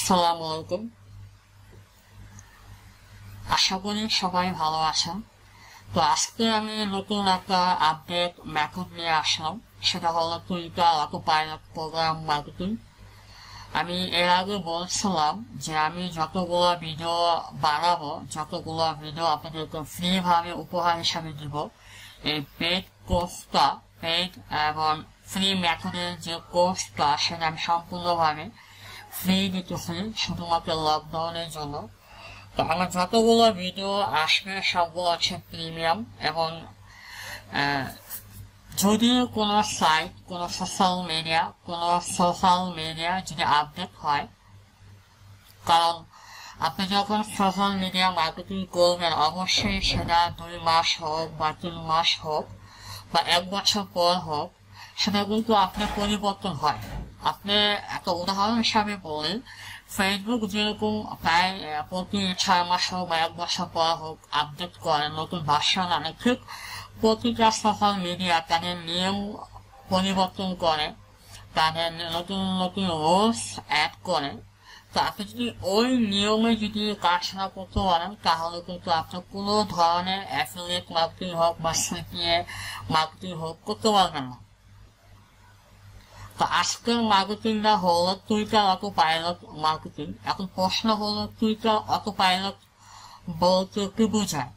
সালাম আলাইকুম আশা করি সবাই ভালো আছেন তো আজকে আমি নতুন একটা আপডেট মেথড নিয়ে আসলাম সেটা হলো টুইটার অটোপাইলট প্রোগ্রাম মার্কেটিং আমি এর আগে বলছিলাম যে আমি যতগুলো ভিডিও বানাবো যতগুলো ভিডিও আপনাদেরকে ফ্রিভাবে উপহার হিসাবে দিব এই পেড কোর্সটা পেড এবং ফ্রি মেথডের যে কোর্সটা সেটা আমি সম্পূর্ণভাবে ফ্রি দিতেছে শুধুমাত্র লকডাউনের জন্য তো আমার যতগুলো ভিডিও আসবে সবগুলো আছে প্রিমিয়াম এবং যদি কোনো সাইট কোনো সোশ্যাল মিডিয়া কোনো সোশ্যাল মিডিয়া যদি আপডেট হয় কারণ আপনি যখন সোশ্যাল মিডিয়া মার্কেটিং করবেন অবশ্যই সেটা দুই মাস হোক বা তিন মাস হোক বা এক বছর পর হোক সেটা কিন্তু আপনার পরিবর্তন হয় আপনি একটা উদাহরণ হিসাবে বলেন ফেসবুক যেরকম প্রায় প্রতি ছয় মাস হোক বা এক বছর পর হোক আপডেট করে নতুন ভার্সন আনে ঠিক প্রতিটা সোশ্যাল মিডিয়া তাদের নিয়ম পরিবর্তন করে তাদের নতুন নতুন রোলস অ্যাড করে তো আপনি যদি ওই নিয়মে যদি কাজ না করতে পারেন তাহলে কিন্তু আপনি কোনো ধরনের অ্যাফিলিয়েট মার্কেটিং হোক বা সিপিএ মার্কেটিং হোক করতে পারবেন না আজকের মার্কেটিংটা হলো টুইটার অটো পাইলট মার্কেটিং এখন প্রশ্ন হলো টুইটার অটো পাইলট বলতে কি বোঝায়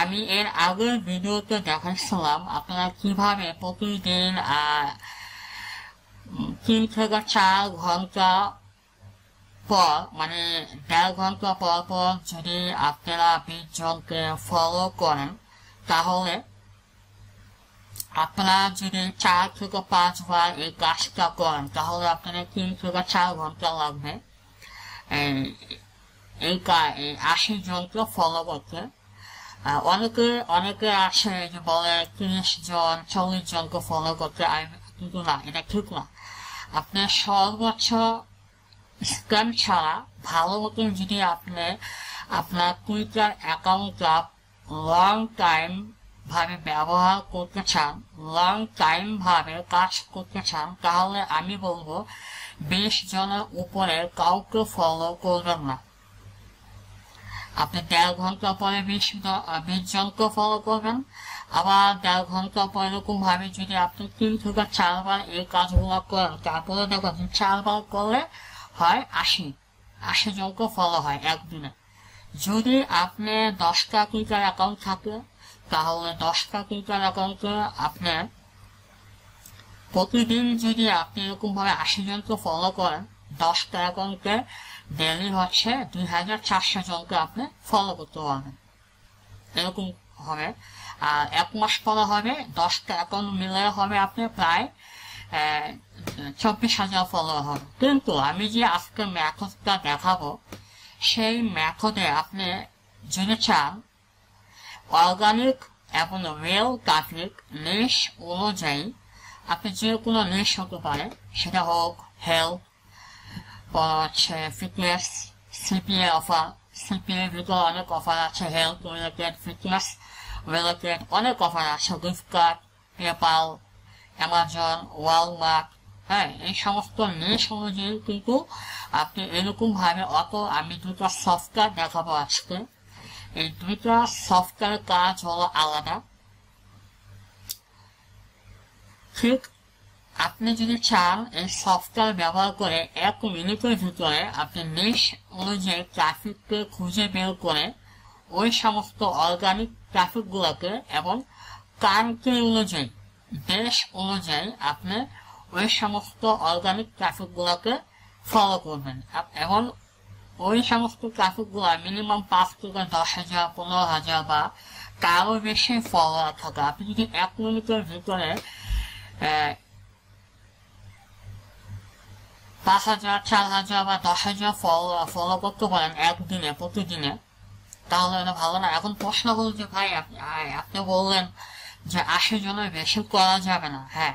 আমি এর আগের ভিডিওতে দেখাচ্ছিলাম আপনারা কিভাবে প্রতিদিন তিন থেকে চার ঘন্টা পর মানে দেড় ঘন্টা পর পর যদি আপনারা বিশজনকে ফলো করেন তাহলে আপনারা যদি চার থেকে পাঁচবার এই কাজটা করেন তাহলে আপনাদের তিন থেকে চার ঘন্টা লাগবে এই আশি জনকে ফলো করতে অনেকে অনেকে আসে যে বলে তিরিশ জন চল্লিশ জনকে ফলো করতে কিন্তু না এটা ঠিক না আপনার সর্বোচ্চ স্ক্যাম ছাড়া ভালো মতন যদি আপনি আপনার টুইটার অ্যাকাউন্টটা লং টাইম ভাবে ব্যবহার করতে চান লং টাইম ভাবে কাজ করতে চান তাহলে আমি বলবো বিশ জনের উপরে কাউকে ফলো করবেন না আপনি দেড় ঘন্টা পরে বিশ বিশ জনকে ফলো করবেন আবার দেড় ঘন্টা পর এরকম ভাবে যদি আপনি তিন থেকে চারবার এই কাজগুলো করেন তারপরে দেখবেন চারবার করলে হয় আশি আশি জনকে ফলো হয় একদিনে যদি আপনি দশটা ক্লিকার অ্যাকাউন্ট থাকে তাহলে দশটা টাকা অ্যাকাউন্টে আপনার প্রতিদিন যদি আপনি এরকমভাবে আশি জনকে ফলো করেন দশটা অ্যাকাউন্টে ডেলি হচ্ছে দুই হাজার চারশো জনকে আপনি ফলো করতে পারবেন এরকম হবে আর এক মাস পরে হবে দশটা অ্যাকাউন্ট মিলে হবে আপনি প্রায় চব্বিশ হাজার ফলো হবে কিন্তু আমি যে আজকে ম্যাথডটা দেখাবো সেই ম্যাথডে আপনি যদি চান অর্গানিক এবং রেল ট্রাফিক নিশ অনুযায়ী আপনি যে কোনো নিশ হতে পারে সেটা হোক হেলথ হচ্ছে ফিটনেস সিপিএ অফার সিপিএর ভিতরে অনেক অফার আছে হেলথ রিলেটেড ফিটনেস রিলেটেড অনেক অফার আছে ফ্লিপকার্ট পেপাল অ্যামাজন ওয়ালমার্ট হ্যাঁ এই সমস্ত নিশ অনুযায়ী কিন্তু আপনি এরকমভাবে অত আমি দুটো সফটওয়্যার দেখাবো আজকে এই দুইটা সফটওয়্যার কাজ হলো আলাদা ঠিক আপনি যদি চান এই সফটওয়্যার ব্যবহার করে এক মিনিটের ভিতরে আপনি নিশ অনুযায়ী ট্রাফিককে খুঁজে বের করে ওই সমস্ত অর্গানিক ট্রাফিকগুলোকে এবং কান্ট্রি অনুযায়ী দেশ অনুযায়ী আপনি ওই সমস্ত অর্গানিক ট্রাফিকগুলোকে ফলো করবেন এবং ওই সমস্ত ট্রাফিকগুলো মিনিমাম পাঁচ থেকে দশ হাজার পনেরো হাজার বা তারও বেশি ফলোয়ার থাকে আপনি যদি এক মিনিটের ভিতরে পাঁচ হাজার চার হাজার বা দশ হাজার ফলো ফলো করতে পারেন একদিনে প্রতিদিনে তাহলে এটা ভালো না এখন প্রশ্ন হল যে ভাই আপনি বললেন যে আশি জনের বেশি করা যাবে না হ্যাঁ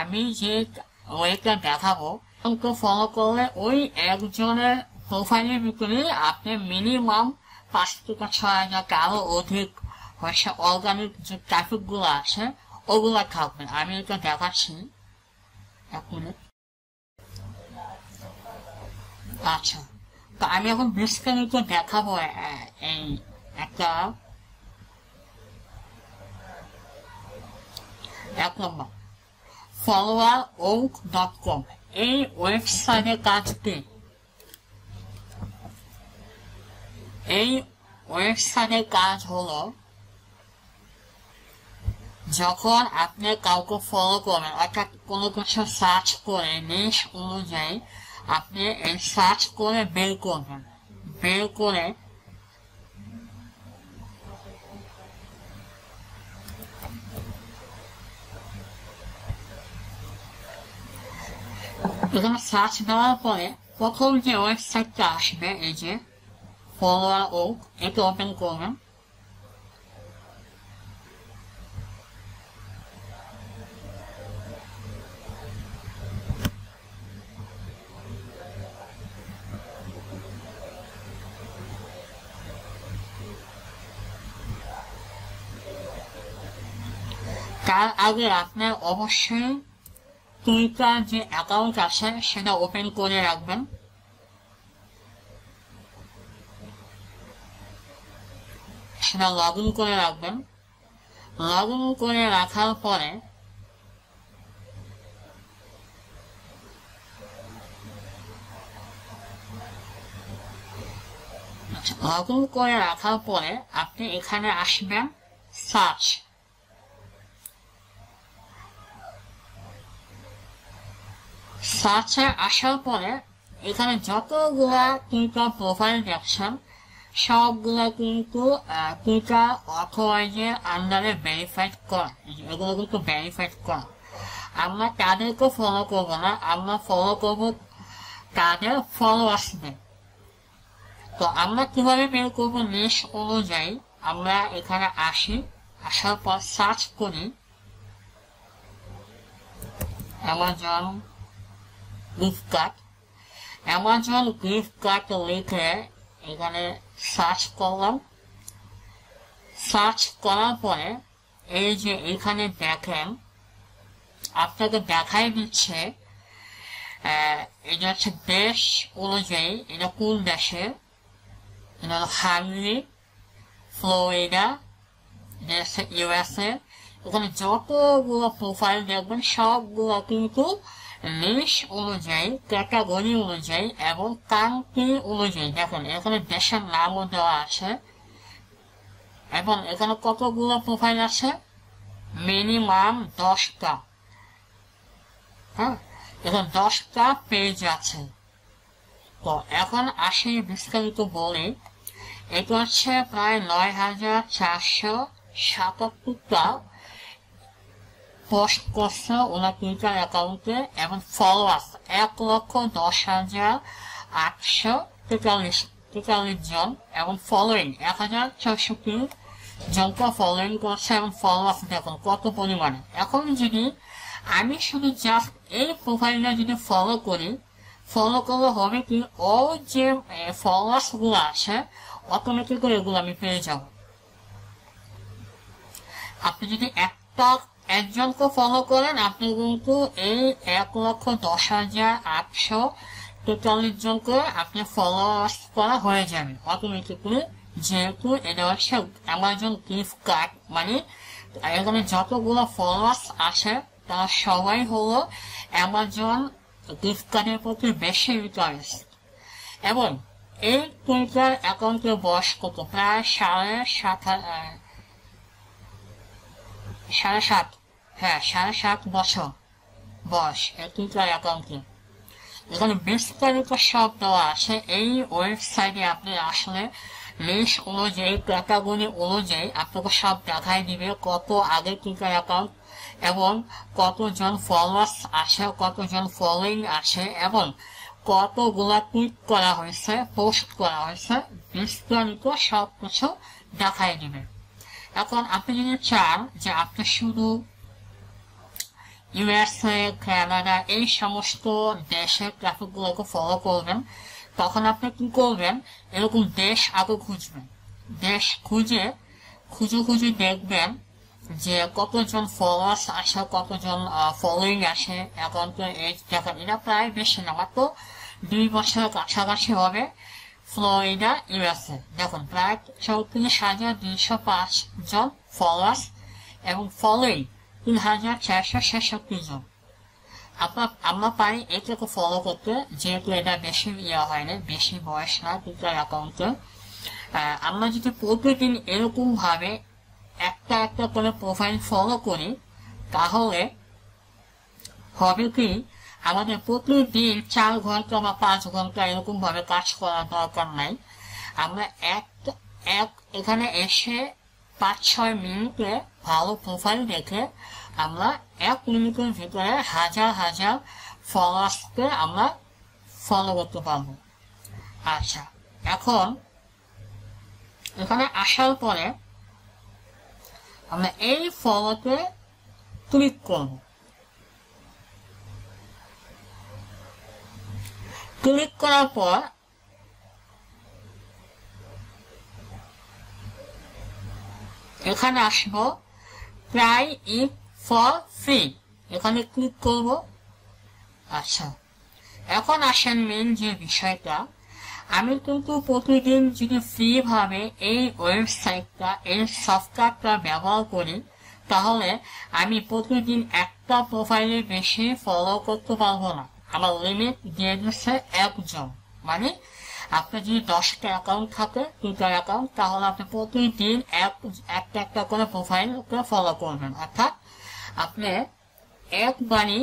আমি যে ওয়েটা দেখাবো ফলো করলে ওই একজনের প্রোফাইলের ভিতরে আপনি মিনিমাম পাঁচ থেকে ছয় হাজার কারো অধিক হচ্ছে অর্গানিক যে ট্রাফিকগুলো আছে ওগুলো থাকবে আমি এটা দেখাচ্ছি এখন আচ্ছা তো আমি এখন বিস্তারিত দেখাবো এই একটা এক number Followerwonk dot com এই ওয়েবসাইটের কাজটি এই ওয়েবসাইটের কাজ হলো যখন আপনি কাউকে ফলো করেন অর্থাৎ কোনো কিছু সার্চ করে নিস অনুযায়ী আপনি এই সার্চ করে বের করবেন বের করে এখানে সার্চ দেওয়ার পরে প্রথম যে ওয়েবসাইটটা আসবে এই যে ফলোয়ার ও এটি ওপেন করবেন তার আগে আপনার অবশ্যই টুইটার যে অ্যাকাউন্ট আছে সেটা ওপেন করে রাখবেন সেটা লগ করে রাখবেন লগ করে রাখার পরে আচ্ছা, লগ করে রাখার পরে আপনি এখানে আসবেন সার্চ সার্চে আসার পরে এখানে যতগুলা তিনটা প্রোফাইল অপশন সবগুলো কিন্তু টিকা অথরাইজে আন্ডারে ভেরিফাইড কর এগুলো কিন্তু ভেরিফাইড কর আমরা তাদেরকে ফলো করবো না আমরা ফলো করবো তাদের ফলো আসবে তো আমরা কিভাবে বের করবো নিশ অনুযায়ী আমরা এখানে আসি আসার পর সার্চ করি Amazon gift card Amazon gift card লিখে এখানে সার্চ করলাম সার্চ করার পরে এই যে এখানে দেখেন আপনাকে দেখাই দিচ্ছে এটা হচ্ছে দেশ অনুযায়ী এটা কোন দেশে এটা হাঙ্গি ফ্লোরিডা ইউএসএ এখানে যতগুলো প্রোফাইল দেখবেন সবগুলো কিন্তু লিস অনুযায়ী ক্যাটাগরি অনুযায়ী এবং কান্ট্রি অনুযায়ী দেখেন এখানে দেশের নামও দেওয়া আছে এবং এখানে কতগুলো প্রোফাইল আছে মিনিমাম দশটা হ্যাঁ এখানে দশটা পেজ আছে তো এখন আসি বিস্তারিত বলি এটা হচ্ছে প্রায় নয় হাজার চারশো সাতাত্তরটা পোস্ট করছে ওনার টুইটার অ্যাকাউন্টে এবং ফলোয়ার্স এক লক্ষ দশ হাজার আটশো তেতাল্লিশ তেতাল্লিশ জন এবং ফলোয়িং এক হাজার ছয়ষট্টি জনকে ফলোয়িং করছে এবং ফলোয়ার্স দেখুন কত পরিমাণে এখন যদি আমি শুধু জাস্ট এই প্রোফাইলটা যদি ফলো করি ফলো করলে হবে কি ও যে ফলোয়ার্সগুলো আছে অটোমেটিক করে এগুলো আমি পেয়ে যাব আপনি যদি একটা একজনকে ফলো করেন আপনি কিন্তু এই এক লক্ষ দশ হাজার আটশো তেতাল্লিশ জনকে আপনি ফলো করা হয়ে যাবে অটোমেটিকলি যেহেতু এটা হচ্ছে অ্যামাজন গিফট কার্ড মানে এখানে যতগুলো ফলোয়ার্স আছে তা সবাই হলো অ্যামাজন গিফট কার্ডের প্রতি বেশি ইন্টারেস্ট এবং এই টুইটার অ্যাকাউন্টের বয়স কত প্রায় সাড়ে সাত সাড়ে সাত হ্যাঁ সাড়ে সাত বছর বয়স এটিকার অ্যাকাউন্টে এখানে বিস্তারিত সব দেওয়া আছে এই ওয়েবসাইটে আপনি আসলে লিস্ট অনুযায়ী ক্যাটাগরি অনুযায়ী আপনাকে সব দেখাই দিবে কত আগে টিকার অ্যাকাউন্ট এবং কতজন ফলোয়ার্স আছে কতজন ফলোয়িং আছে এবং কতগুলা টুইট করা হয়েছে পোস্ট করা হয়েছে বিস্তারিত সব কিছু দেখাই দিবে এখন আপনি যদি চান যে আপনি শুধু ইউএসএ কানাডা এই সমস্ত দেশের ট্রাফিকগুলোকে ফলো করবেন তখন আপনি কি করবেন এরকম দেশ আগে খুঁজবেন দেশ খুঁজে খুঁজে খুঁজে দেখবেন যে কতজন ফলোয়ার্স আসে কতজন ফলোয়িং আসে তো এজ দেখেন এটা প্রায় বেশি না মাত্র দুই বছরের কাছাকাছি হবে ফ্লোরিডা ইউএসএ দেখুন প্রায় চৌত্রিশ হাজার দুইশো পাঁচ জন ফলোয়ার্স এবং ফলোয়িং তিন হাজার চারশো ছেষট্টি জন আমরা আমরা পারি এটাকে ফলো করতে যেহেতু এটা বেশি ইয়ে হয়নি বেশি বয়স না টুইটার অ্যাকাউন্টে আমরা যদি প্রতিদিন এরকমভাবে একটা একটা করে প্রোফাইল ফলো করি তাহলে হবে কি আমাদের প্রতিদিন চার ঘন্টা বা পাঁচ ঘন্টা এরকমভাবে কাজ করার দরকার নাই আমরা এক এক এখানে এসে পাঁচ ছয় মিনিটে ভালো প্রোফাইল দেখে আমরা এক মিনিটের ভিতরে হাজার হাজার ফলোয়ার্সকে আমরা ফলো করতে পারবো আচ্ছা এখন এখানে আসার পরে আমরা এই ফলোতে ক্লিক করব ক্লিক করার পর এখানে আসব ট্রাই ইট ফর ফ্রি এখানে ক্লিক করব আচ্ছা এখন আসেন মেন যে বিষয়টা আমি কিন্তু প্রতিদিন যদি ফ্রিভাবে এই ওয়েবসাইটটা এই সফটওয়্যারটা ব্যবহার করি তাহলে আমি প্রতিদিন একটা প্রোফাইলের বেশি ফলো করতে পারবো না আমার লিমিট দিয়ে দিচ্ছে একজন মানে আপনি যদি দশটা অ্যাকাউন্ট থাকে টুইটার অ্যাকাউন্ট তাহলে আপনি প্রতিদিন এক একটা একটা করে প্রোফাইল ফলো করবেন অর্থাৎ আপনি একবারই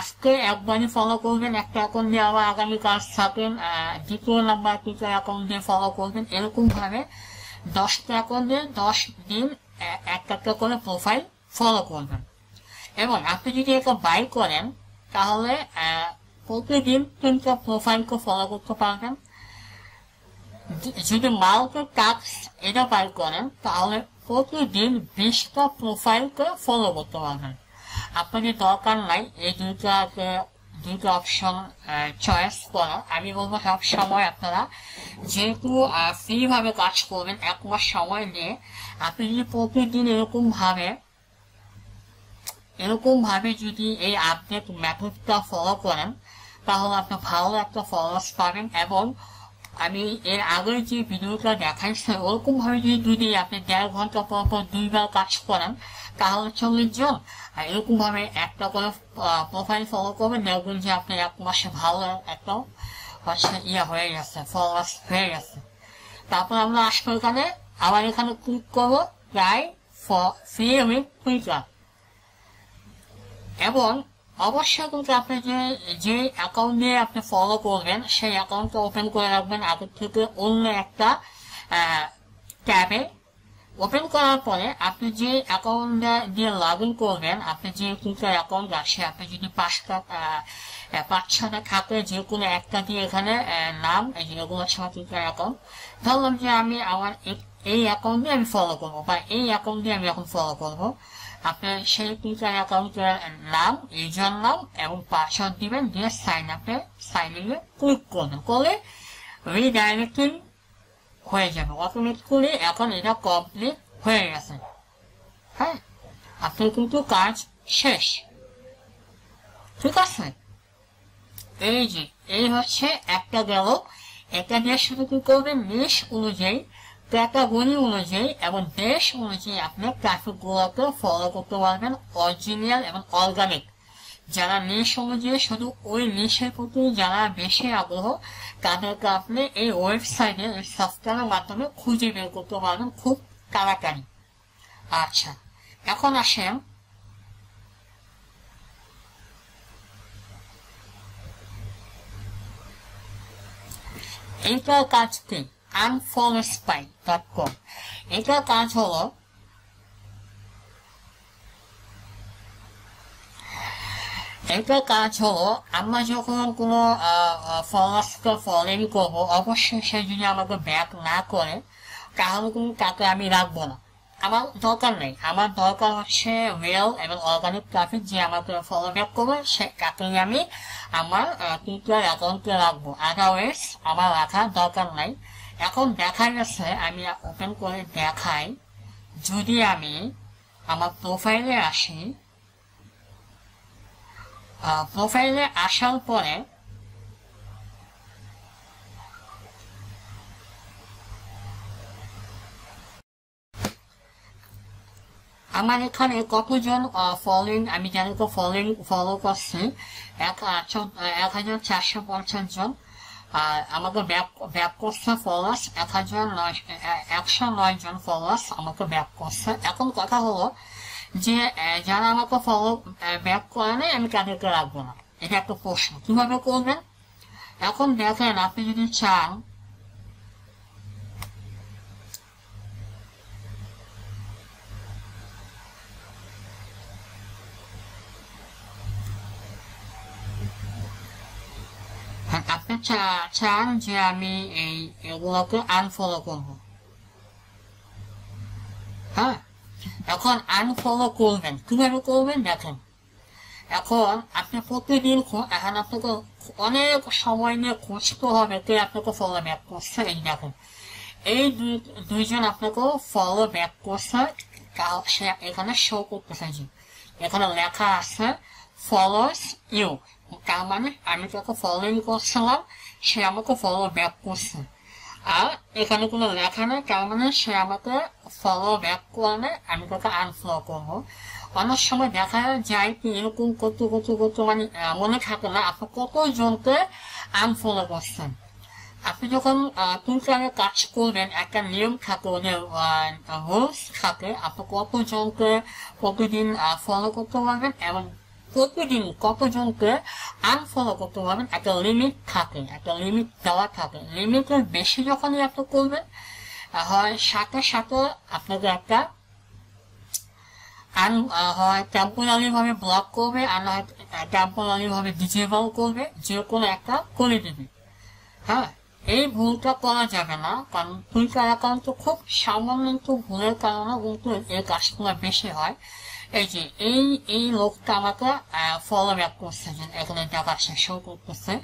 আজকে একবারই ফলো করবেন একটা অ্যাকাউন্ট দিয়ে আবার আগামীকাল থাকেন দ্বিতীয় নাম্বার টুইটার অ্যাকাউন্ট দিয়ে ফলো করবেন এরকমভাবে দশটা অ্যাকাউন্ট দিয়ে দশ দিন একটা একটা করে প্রোফাইল ফলো করবেন এবং আপনি যদি এটা বাই করেন তাহলে প্রতিদিন তিনটা প্রোফাইলকে ফলো করতে পারবেন যদি মালকে টাস্ক এনাফাই করেন তাহলে প্রতিদিন বিশটা প্রোফাইলকে ফলো করতে পারবেন আপনাকে দরকার নাই এই দুইটাকে দুটো অপশন চয়েস করা আমি বলবো সব সময় আপনারা যেহেতু ফ্রিভাবে কাজ করবেন এক মাস সময় নিয়ে আপনি যদি প্রতিদিন এরকমভাবে এরকমভাবে যদি এই আপডেট মেথডটা ফলো করেন তাহলে আপনি ভালো একটা ফলোয়ার্স পাবেন এবং আমি এর আগে যে ভিডিওটা দেখাচ্ছি ওরকমভাবে যদি যদি আপনি দেড় ঘন্টা পর পর দুইবার কাজ করেন তাহলে চল্লিশ জন আর এরকমভাবে একটা করে প্রোফাইল ফলো করবেন দেখবেন যে আপনি এক মাসে ভালো একটা হচ্ছে ইয়ে হয়ে গেছে ফলোয়ার্স হয়ে গেছে তারপর আমরা আসবো এখানে আবার এখানে ক্লিক করবো প্রায় ফ্রি আমি ক্লিক এবং অবশ্যই কিন্তু আপনি যে যে অ্যাকাউন্ট নিয়ে আপনি ফলো করবেন সেই অ্যাকাউন্টটা ওপেন করে রাখবেন আগের থেকে অন্য একটা ট্যাবে ওপেন করার পরে আপনি যে অ্যাকাউন্ট দিয়ে লগ ইন করবেন আপনি যে কিন্তু অ্যাকাউন্ট আসে আপনি যদি পাঁচটা পাঁচশোটা থাকে যে কোনো একটা দিয়ে এখানে নাম এগুলো সব কিন্তু অ্যাকাউন্ট ধরলাম যে আমি আমার এই অ্যাকাউন্টে আমি ফলো করবো বা এই অ্যাকাউন্টে আমি এখন ফলো করবো আপনার সেই টুইটার অ্যাকাউন্টের নাম ইউজার নাম এবং পাসওয়ার্ড দিবেন দিয়ে সাইন আপে সাইন ইনে ক্লিক করবেন করলে রিডাইরেক্টিং হয়ে যাবে অটোমেটিক করে এখন এটা কমপ্লিট হয়ে গেছে হ্যাঁ আপনার কিন্তু কাজ শেষ ঠিক আছে এই যে এই হচ্ছে একটা গেল এটা নিয়ে শুধু কি করবে মিস অনুযায়ী ক্যাটাগরি অনুযায়ী এবং দেশ অনুযায়ী আপনি ট্রাফিকগুলোকে ফলো করতে পারবেন অরিজিনাল এবং অর্গানিক যারা নিশ অনুযায়ী শুধু ওই নিশের প্রতি যারা বেশি আগ্রহ তাদেরকে আপনি এই ওয়েবসাইটে এই সফটওয়্যারের মাধ্যমে খুঁজে বের করতে পারবেন খুব তাড়াতাড়ি আচ্ছা এখন আসেন এইটার কাজ কি আনফলস্পাই ডট কম এটার কাজ হলো এটা কাজ হলো আমরা যখন কোনো ফলাস্ক ফলেরই করবো অবশ্যই সে যদি আমাকে ব্যাক না করে তাহলে কিন্তু তাকে আমি রাখবো না আমার দরকার নেই আমার দরকার হচ্ছে রিয়েল এবং অর্গানিক ট্রাফিক যে আমাকে ফলো ব্যাক করবে সে তাকে আমি আমার টুইটার অ্যাকাউন্টে রাখবো আদারওয়াইজ আমার রাখার দরকার নাই এখন দেখা যাচ্ছে আমি ওপেন করে দেখাই যদি আমি আমার প্রোফাইলে আসি প্রোফাইলে আসার পরে আমার এখানে কতজন ফলোইং আমি জানি তো ফলোইং ফলো করছি এক হাজার চারশো পঞ্চাশ জন আর আমাকে ব্যাক করছে ফলোয়ার্স এক হাজার নয় একশো নয় জন ফলোয়ার্স আমাকে ব্যাক করছে এখন কথা হলো যে যারা আমাকে ফলো ব্যাক করে নাই আমি তাদেরকে রাখবো না এটা একটা প্রশ্ন কিভাবে করবেন এখন দেখেন আপনি যদি চান আপনি চান যে আমি এই এগুলোকে আনফলো করব হ্যাঁ এখন আনফলো করবেন কিভাবে করবেন দেখেন এখন আপনি প্রতিদিন এখন আপনাকে অনেক সময় নিয়ে খুঁজতে হবে কে আপনাকে ফলো ব্যাক করছে এই দেখেন এই দুইজন আপনাকে ফলো ব্যাক করছে এখানে শো করতে চাইছে এখানে লেখা আছে ফলোস ইউ তার মানে আমি তাকে ফলোইং করছিলাম সে আমাকে ফলো ব্যাক করছে আর এখানে কোনো লেখা নেই তার মানে সে আমাকে ফলো ব্যাক করলে আমি তাকে আনফলো করবো অনেক সময় দেখা যায় কি এরকম করতে করতে করতে মানে মনে থাকে না আপনি কতজনকে আনফলো করছেন আপনি যখন টুইটারে কাজ করবেন একটা নিয়ম থাকে ওদের রুলস থাকে আপনি কতজনকে প্রতিদিন ফলো করতে পারবেন এবং প্রতিদিন কতজনকে আনফলো করতে পারবেন একটা লিমিট থাকে একটা লিমিট দেওয়া থাকে লিমিটের বেশি যখনই আপনি করবেন হয় সাথে সাথে আপনাকে একটা আর হয় টেম্পোরারি ভাবে ব্লক করবে আর হয় টেম্পোরারি ভাবে ডিজেবল করবে যে কোনো একটা করে দেবে হ্যাঁ এই ভুলটা করা যাবে না কারণ টুইটার অ্যাকাউন্ট তো খুব সামান্য একটু ভুলের কারণে কিন্তু এর কাজগুলো বেশি হয় এই যে এই এই লোকটা আমাকে ফলো ব্যাক করছে যে এখানে টাকা সে শো করতেছে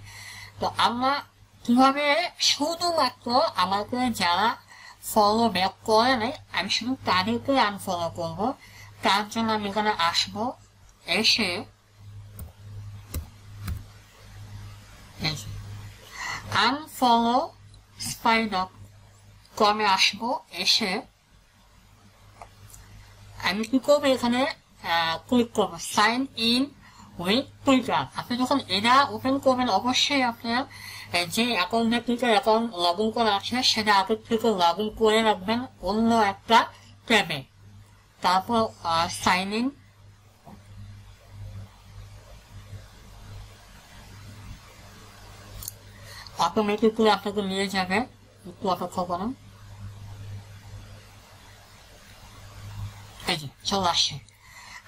তো আমরা কিভাবে শুধুমাত্র আমাকে যারা ফলো ব্যাক করে নাই আমি শুধু তাদেরকে আনফলো করবো তার জন্য আমি এখানে আসবো এসে স্পাই spy.com কমে আসবো এসে আমি কি করবো এখানে ক্লিক করবো সাইন ইন উইথ টুইটার আপনি যখন এটা ওপেন করবেন অবশ্যই আপনার যে অ্যাকাউন্টে টুইটার অ্যাকাউন্ট লগ ইন করা আছে সেটা আগে থেকে লগ ইন করে রাখবেন অন্য একটা ট্যাবে তারপর সাইন ইন অটোমেটিকলি আপনাকে নিয়ে যাবে একটু অপেক্ষা করুন থেকে হ্যাঁ, সরাসরি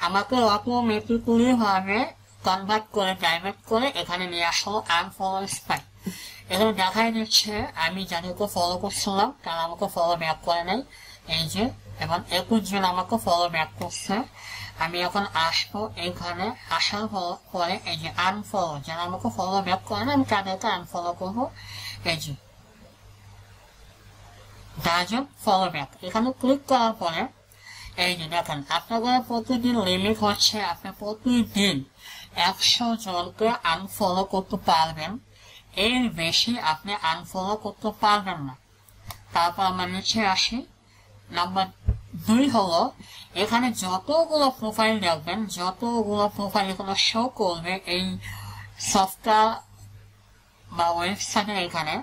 আমাকে ওয়াকুম মেট্রিকুলি ভাবে কনভার্ট করে প্রাইভেট করে এখানে নিয়ে আসলো আর্ম আনফলোয়ার্স পাই এখানে দেখাই দিচ্ছে আমি যাদেরকে ফলো করছিলাম তারা আমাকে ফলো ব্যাক করে নাই এই যে এবং একুশ জন আমাকে ফলো ব্যাক করছে আমি এখন আসবো এখানে আসার পরে এই যে আনফলো যারা আমাকে ফলো ব্যাক করে না আমি তাদেরকে আনফলো করবো এই যে দাজন ফলো ব্যাক এখানে ক্লিক করার পরে এই যে দেখেন আপনাদের প্রতিদিন লিমিট হচ্ছে আপনি প্রতিদিন একশো জনকে আনফলো করতে পারবেন এর বেশি আপনি আনফলো করতে পারবেন না তারপর আমরা নিচে আসি নাম্বার দুই হলো এখানে যতগুলো প্রোফাইল দেখবেন যতগুলো প্রোফাইল এগুলো শো করবে এই সফটওয়্যার বা ওয়েবসাইটের এখানে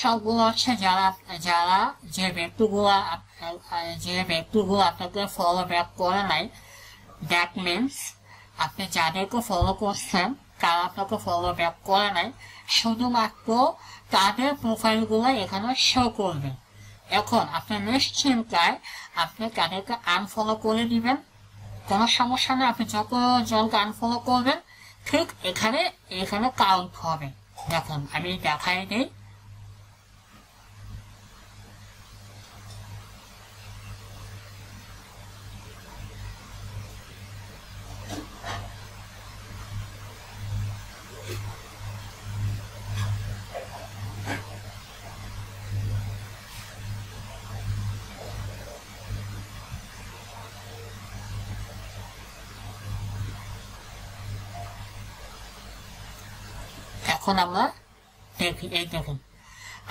সবগুলো হচ্ছে যারা যারা যে ব্যক্তিগুলো যে ব্যক্তিগুলো আপনাকে ফলো ব্যাক করে নাই দ্যাট মিনস আপনি যাদেরকে ফলো করছেন তারা আপনাকে ফলো ব্যাক করে নাই শুধুমাত্র তাদের প্রোফাইলগুলো এখানে শো করবে এখন আপনি নিশ্চিন্তায় আপনি তাদেরকে আনফলো করে দিবেন কোনো সমস্যা নেই আপনি যত জনকে আনফলো করবেন ঠিক এখানে এখানে কাউন্ট হবে দেখুন আমি দেখাই নেই এখন আমরা দেখি এই দেখুন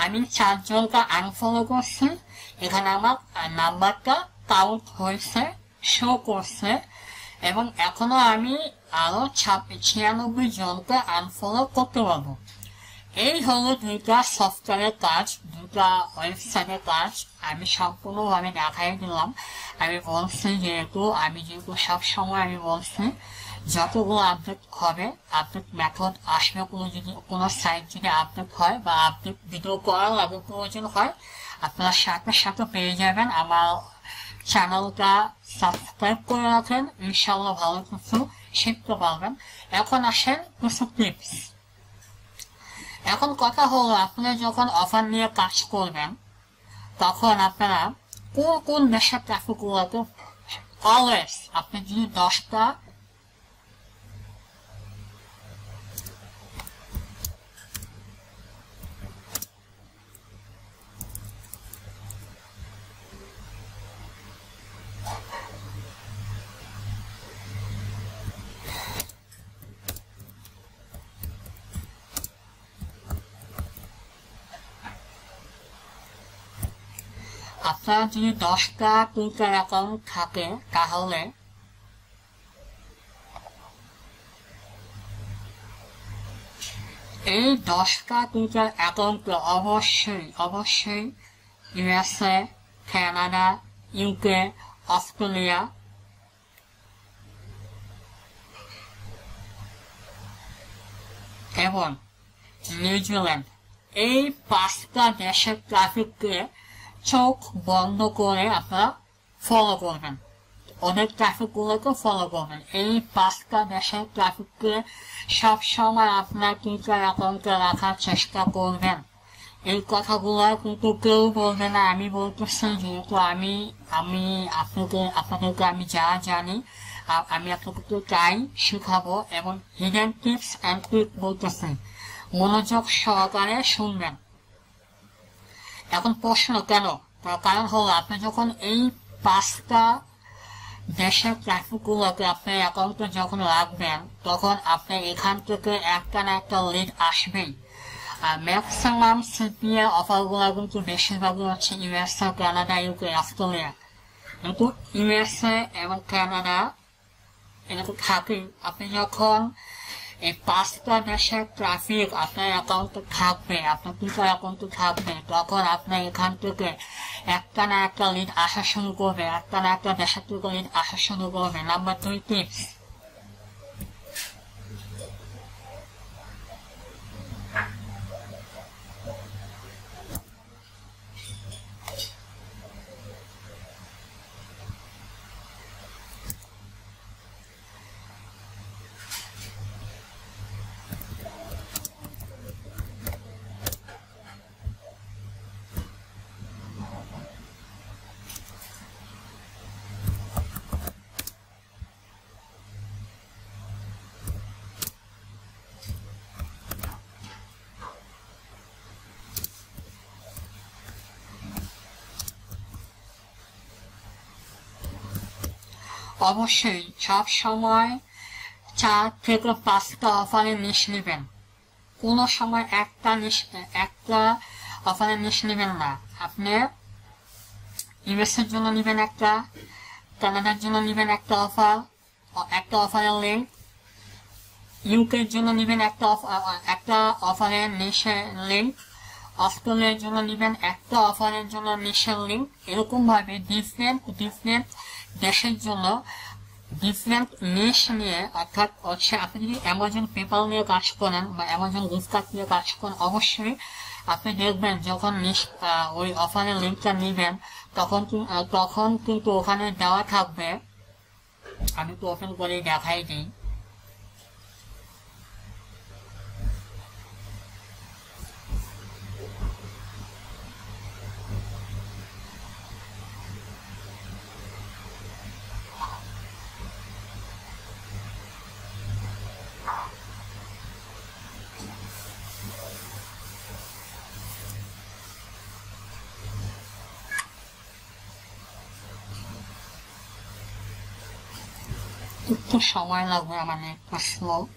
আমি চারজনকে আনফলো করছি এখানে আমার নাম্বারটা কাউন্ট হয়েছে শো করছে এবং এখনো আমি আরো ছিয়ানব্বই জনকে আনফলো করতে পারবো এই হলো দুইটা সফটওয়্যারের কাজ দুইটা ওয়েবসাইটের কাজ আমি সম্পূর্ণভাবে দেখাই দিলাম আমি বলছি যেহেতু আমি যেহেতু সবসময় আমি বলছি যতগুলো আপডেট হবে আপডেট মেথড আসবে কোনো যদি কোনো সাইট যদি আপডেট হয় বা আপডেট ভিডিও করার আগে প্রয়োজন হয় আপনারা সাথে সাথে পেয়ে যাবেন আমার চ্যানেলটা সাবস্ক্রাইব করে রাখেন ইনশাল্লাহ ভালো কিছু শিখতে পারবেন এখন আসেন কিছু টিপস এখন কথা হলো আপনি যখন অফার নিয়ে কাজ করবেন তখন আপনারা কোন কোন দেশের ট্রাফিকগুলোকে অলওয়েজ আপনি যদি দশটা আপনার যদি দশটা কুইন্টাল অ্যাকাউন্ট থাকে তাহলে এই দশটা কুইন্টাল অ্যাকাউন্ট অবশ্যই অবশ্যই ইউএসএ কানাডা ইউকে অস্ট্রেলিয়া এবং নিউজিল্যান্ড এই পাঁচটা দেশের ট্রাফিককে চোখ বন্ধ করে আপনারা ফলো করবেন ট্রাফিক ট্রাফিকগুলোকে ফলো করবেন এই পাঁচটা দেশের ট্রাফিককে সবসময় আপনার টিচার অ্যাকাউন্টে রাখার চেষ্টা করবেন এই কথাগুলো কিন্তু কেউ বলবে না আমি বলতেছি যেহেতু আমি আমি আপনাকে আপনাদেরকে আমি যা জানি আমি আপনাদেরকে তাই শেখাবো এবং হিডেন টিপস অ্যান্ড ট্রিক বলতেছি মনোযোগ সহকারে শুনবেন এখন প্রশ্ন কেন তার কারণ হলো আপনি যখন এই পাঁচটা দেশের ট্রাফিকগুলোকে আপনার অ্যাকাউন্টে যখন রাখবেন তখন আপনি এখান থেকে একটা না একটা লিড আসবেই আর ম্যাক্সিমাম সিপিএ অফারগুলো কিন্তু বেশিরভাগই হচ্ছে ইউএসএ কানাডা ইউকে অস্ট্রেলিয়া কিন্তু ইউএসএ এবং কানাডা এরকম থাকে আপনি যখন এই পাঁচটা দেশের ট্রাফিক আপনার অ্যাকাউন্টে থাকবে আপনার টিচার অ্যাকাউন্টে থাকবে তখন আপনার এখান থেকে একটা না একটা লিড আসা শুরু করবে একটা না একটা দেশের থেকে আসা শুরু করবে নাম্বার দুই টিপস অবশ্যই সব সময় চার থেকে পাঁচটা অফারের নিশ নেবেন কোনো সময় একটা নিশ একটা অফারের নিশ নেবেন না আপনি ইউএসের জন্য নেবেন একটা কানাডার জন্য নেবেন একটা অফার একটা অফারের লিঙ্ক এর জন্য নেবেন একটা একটা অফারের নিশের লিঙ্ক অস্ট্রেলিয়ার জন্য নেবেন একটা অফারের জন্য নিশের লিঙ্ক এরকমভাবে ডিফারেন্ট ডিফারেন্ট দেশের জন্য ডিফারেন্ট নিশ নিয়ে অর্থাৎ হচ্ছে আপনি যদি অ্যামাজন পেপাল নিয়ে কাজ করেন বা অ্যামাজন ফ্লিপকার্ট নিয়ে কাজ করেন অবশ্যই আপনি দেখবেন যখন ওই অফারের লিঙ্কটা নেবেন তখন তখন কিন্তু ওখানে দেওয়া থাকবে আমি তো ওপেন করে দেখাই দিই 我上网来玩呢，快说。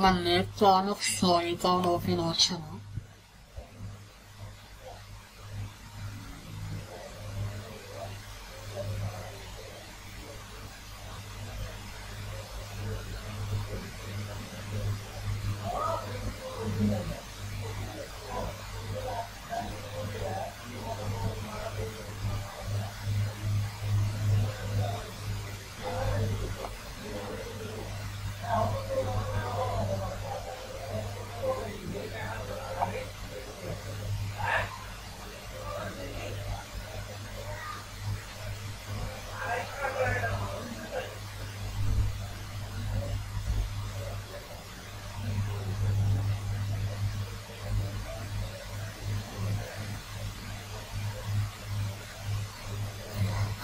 まあ、めっちゃあの人いたの、ピノチの。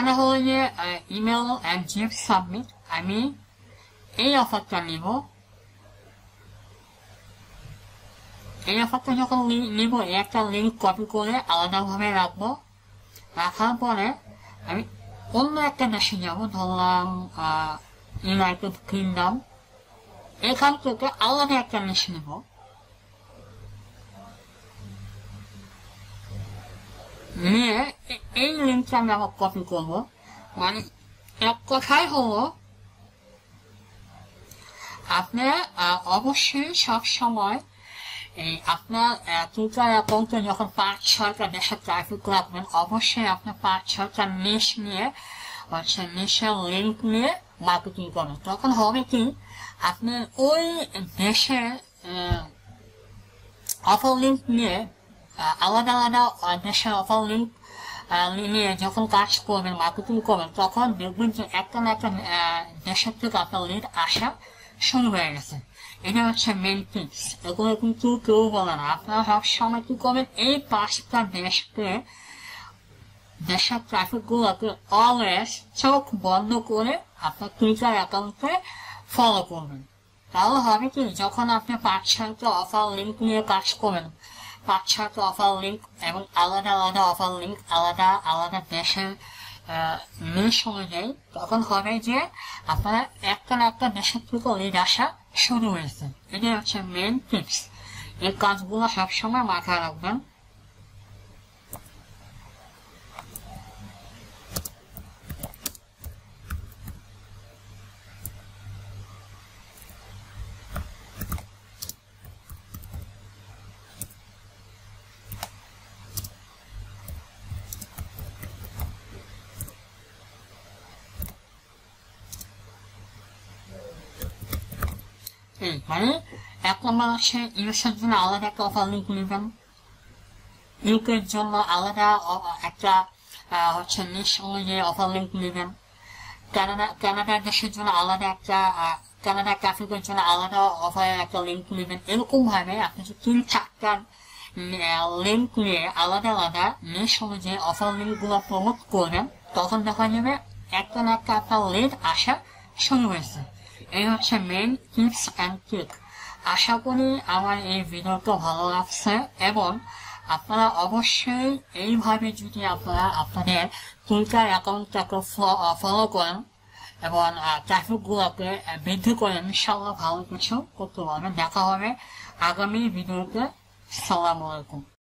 এখানে হলো যে ইমেল অ্যান্ড জিপ সাবমিট আমি এই অফারটা নিব এই অফারটা যখন নিব একটা লিঙ্ক কপি করে আলাদাভাবে রাখবো রাখার পরে আমি অন্য একটা মেশিন যাবো ধরলাম ইউনাইটেড কিংডম এখান থেকে আলাদা একটা মেশিন নেবো নিয়ে এই লিঙ্কটা আমি আবার কপি করবো মানে এক কথাই হলো আপনার অবশ্যই সব সময় এই আপনার টুইটার অ্যাকাউন্টে যখন পাঁচ ছয়টা দেশে ট্রাফিক রাখবেন অবশ্যই আপনি পাঁচ ছয়টা নিশ নিয়ে হচ্ছে নিশের লিঙ্ক নিয়ে মার্কেটিং করেন তখন হবে কি আপনি ওই দেশে অফার লিঙ্ক নিয়ে আলাদা আলাদা দেশের লিঙ্ক নিয়ে যখন কাজ করবেন মার্কেটিং করবেন তখন দেখবেন যে একটা না একটা দেশের থেকে আপনার লিঙ্ক আসা শুরু হয়ে গেছে এটা হচ্ছে মেন টিপস এগুলো কিন্তু কেউ বলে না আপনারা সবসময় কি করবেন এই পাঁচটা দেশকে দেশের ট্রাফিকগুলোকে অলওয়েজ চোখ বন্ধ করে আপনার টুইটার অ্যাকাউন্টে ফলো করবেন তাহলে হবে কি যখন আপনি পাঁচ ছয়টা অফার লিঙ্ক নিয়ে কাজ করবেন পাঁচ ছটা অফার লিঙ্ক এবং আলাদা আলাদা অফার লিঙ্ক আলাদা আলাদা দেশের নিউজ অনুযায়ী তখন হবে যে আপনারা একটা না একটা দেশের থেকে লিড আসা শুরু হয়েছে এটাই হচ্ছে মেন টিপস এই কাজগুলো সবসময় মাথায় রাখবেন মানে এক হচ্ছে ইউসের জন্য আলাদা একটা অফার লিঙ্ক নেবেন ইউকের জন্য আলাদা একটা হচ্ছে নিশ অফার লিঙ্ক নেবেন কানাডা কানাডা দেশের জন্য আলাদা একটা কানাডা ট্রাফিকের জন্য আলাদা অফার একটা লিঙ্ক নেবেন এরকমভাবে আপনি যে তিন চারটার লিঙ্ক নিয়ে আলাদা আলাদা নিশ অনুযায়ী অফার লিঙ্কগুলো প্রমোট করবেন তখন দেখা যাবে একটা না একটা আপনার লেট আসা শুরু হয়েছে এই হচ্ছে মেন টিপস অ্যান্ড ট্রিক আশা করি আমার এই ভিডিওটা ভালো লাগছে এবং আপনারা অবশ্যই এইভাবে যদি আপনারা আপনাদের টুইটার অ্যাকাউন্টটাকে ফলো করেন এবং ট্রাফিকগুলোকে বৃদ্ধি করেন ইনশাল্লাহ ভালো কিছু করতে পারবেন দেখা হবে আগামী ভিডিওতে সালাম আলাইকুম